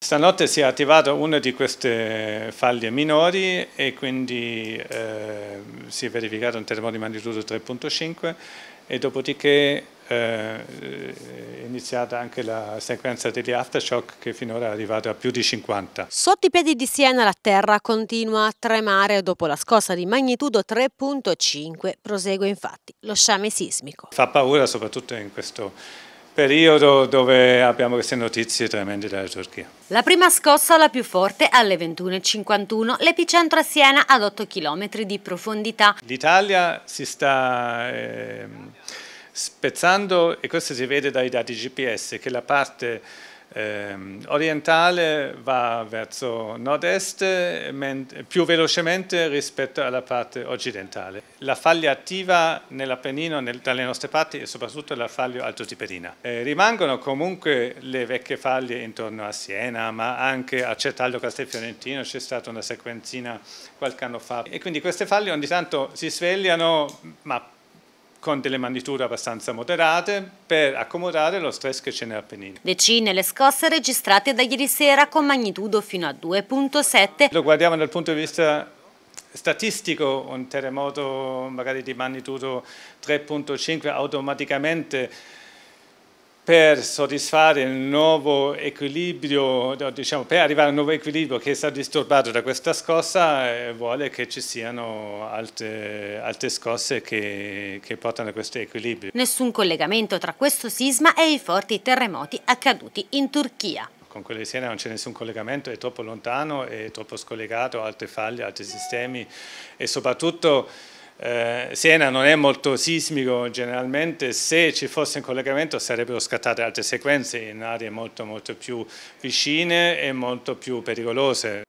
Stanotte si è attivata una di queste faglie minori e quindi eh, si è verificato un terremoto di magnitudo 3.5 e dopodiché eh, è iniziata anche la sequenza degli aftershock che finora è arrivata a più di 50. Sotto i piedi di Siena la terra continua a tremare dopo la scossa di magnitudo 3.5, prosegue infatti lo sciame sismico. Fa paura soprattutto in questo periodo dove abbiamo queste notizie tremende dalla Turchia. La prima scossa, la più forte, alle 21.51, l'epicentro a Siena ad 8 km di profondità. L'Italia si sta eh, spezzando e questo si vede dai dati GPS che la parte Ehm, orientale va verso nord-est più velocemente rispetto alla parte occidentale. La faglia attiva nell'Appennino, nel, dalle nostre parti, è soprattutto la faglia altotipedina. Eh, rimangono comunque le vecchie faglie intorno a Siena, ma anche a Certaldo Castelfiorentino c'è stata una sequenzina qualche anno fa. E quindi queste faglie ogni tanto si svegliano, ma con delle magnitudini abbastanza moderate per accomodare lo stress che c'è nel pennino. Decine le scosse registrate da ieri sera con magnitudo fino a 2.7. Lo guardiamo dal punto di vista statistico, un terremoto magari di magnitudo 3.5 automaticamente per soddisfare il nuovo equilibrio, diciamo, per arrivare a un nuovo equilibrio che è stato disturbato da questa scossa, eh, vuole che ci siano altre, altre scosse che, che portano a questo equilibrio. Nessun collegamento tra questo sisma e i forti terremoti accaduti in Turchia con quelle di Siena non c'è nessun collegamento, è troppo lontano, è troppo scollegato, altre falle, altri sistemi e soprattutto eh, Siena non è molto sismico generalmente, se ci fosse un collegamento sarebbero scattate altre sequenze in aree molto, molto più vicine e molto più pericolose.